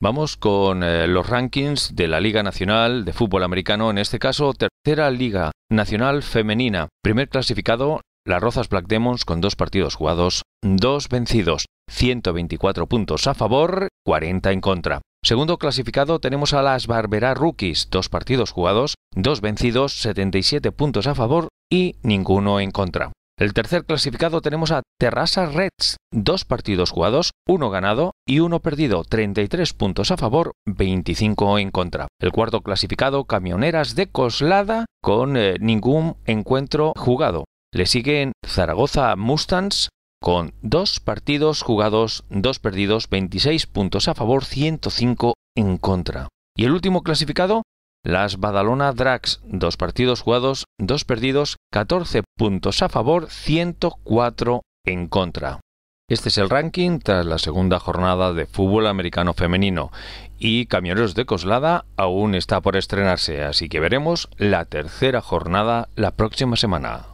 Vamos con eh, los rankings de la Liga Nacional de Fútbol Americano, en este caso tercera Liga Nacional Femenina. Primer clasificado, las Rozas Black Demons con dos partidos jugados, dos vencidos, 124 puntos a favor, 40 en contra. Segundo clasificado tenemos a las Barbera Rookies, dos partidos jugados, dos vencidos, 77 puntos a favor y ninguno en contra. El tercer clasificado tenemos a Terrassa Reds, dos partidos jugados, uno ganado y uno perdido, 33 puntos a favor, 25 en contra. El cuarto clasificado, Camioneras de Coslada, con eh, ningún encuentro jugado. Le siguen Zaragoza Mustangs, con dos partidos jugados, dos perdidos, 26 puntos a favor, 105 en contra. Y el último clasificado, las Badalona Drags dos partidos jugados, dos perdidos, 14 puntos a favor, 104 en contra. Este es el ranking tras la segunda jornada de fútbol americano femenino y Camioneros de Coslada aún está por estrenarse, así que veremos la tercera jornada la próxima semana.